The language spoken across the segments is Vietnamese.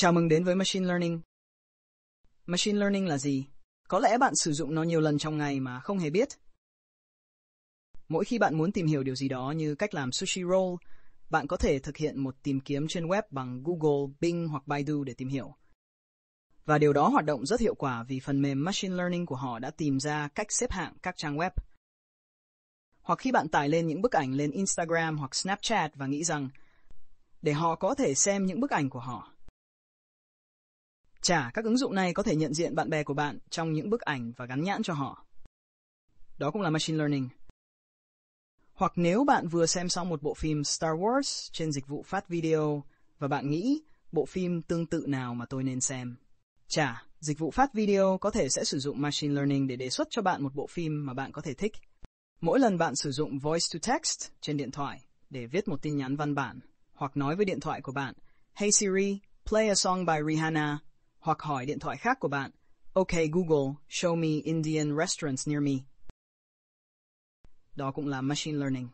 Chào mừng đến với Machine Learning. Machine Learning là gì? Có lẽ bạn sử dụng nó nhiều lần trong ngày mà không hề biết. Mỗi khi bạn muốn tìm hiểu điều gì đó như cách làm sushi roll, bạn có thể thực hiện một tìm kiếm trên web bằng Google, Bing hoặc Baidu để tìm hiểu. Và điều đó hoạt động rất hiệu quả vì phần mềm Machine Learning của họ đã tìm ra cách xếp hạng các trang web. Hoặc khi bạn tải lên những bức ảnh lên Instagram hoặc Snapchat và nghĩ rằng để họ có thể xem những bức ảnh của họ, Chả, các ứng dụng này có thể nhận diện bạn bè của bạn trong những bức ảnh và gắn nhãn cho họ. Đó cũng là machine learning. Hoặc nếu bạn vừa xem xong một bộ phim Star Wars trên dịch vụ phát video và bạn nghĩ bộ phim tương tự nào mà tôi nên xem. Chả, dịch vụ phát video có thể sẽ sử dụng machine learning để đề xuất cho bạn một bộ phim mà bạn có thể thích. Mỗi lần bạn sử dụng voice to text trên điện thoại để viết một tin nhắn văn bản hoặc nói với điện thoại của bạn, "Hey Siri, play a song by Rihanna." hoặc hỏi điện thoại khác của bạn. OK Google, show me Indian restaurants near me. Đó cũng là machine learning.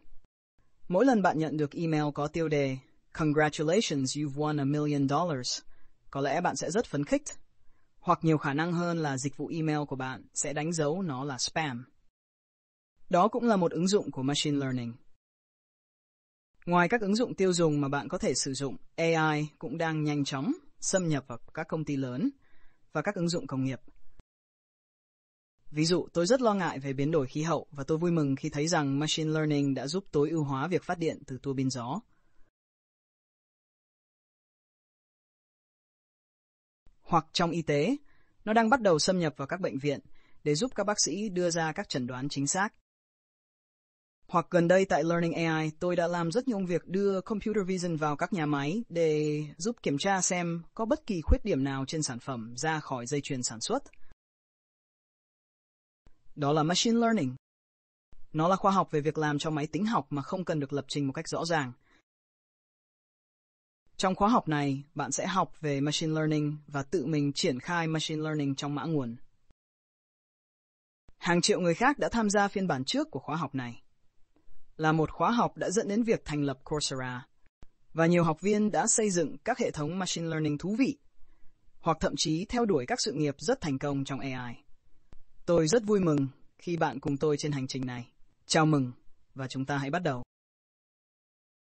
Mỗi lần bạn nhận được email có tiêu đề Congratulations, you've won a million dollars, có lẽ bạn sẽ rất phấn khích. Hoặc nhiều khả năng hơn là dịch vụ email của bạn sẽ đánh dấu nó là spam. Đó cũng là một ứng dụng của machine learning. Ngoài các ứng dụng tiêu dùng mà bạn có thể sử dụng, AI cũng đang nhanh chóng xâm nhập vào các công ty lớn và các ứng dụng công nghiệp. Ví dụ, tôi rất lo ngại về biến đổi khí hậu và tôi vui mừng khi thấy rằng machine learning đã giúp tối ưu hóa việc phát điện từ tua bin gió. Hoặc trong y tế, nó đang bắt đầu xâm nhập vào các bệnh viện để giúp các bác sĩ đưa ra các chẩn đoán chính xác hoặc gần đây tại Learning AI, tôi đã làm rất nhiều việc đưa computer vision vào các nhà máy để giúp kiểm tra xem có bất kỳ khuyết điểm nào trên sản phẩm ra khỏi dây chuyền sản xuất. Đó là machine learning. Nó là khoa học về việc làm cho máy tính học mà không cần được lập trình một cách rõ ràng. Trong khóa học này, bạn sẽ học về machine learning và tự mình triển khai machine learning trong mã nguồn. Hàng triệu người khác đã tham gia phiên bản trước của khóa học này là một khóa học đã dẫn đến việc thành lập Coursera, và nhiều học viên đã xây dựng các hệ thống machine learning thú vị, hoặc thậm chí theo đuổi các sự nghiệp rất thành công trong AI. Tôi rất vui mừng khi bạn cùng tôi trên hành trình này. Chào mừng, và chúng ta hãy bắt đầu.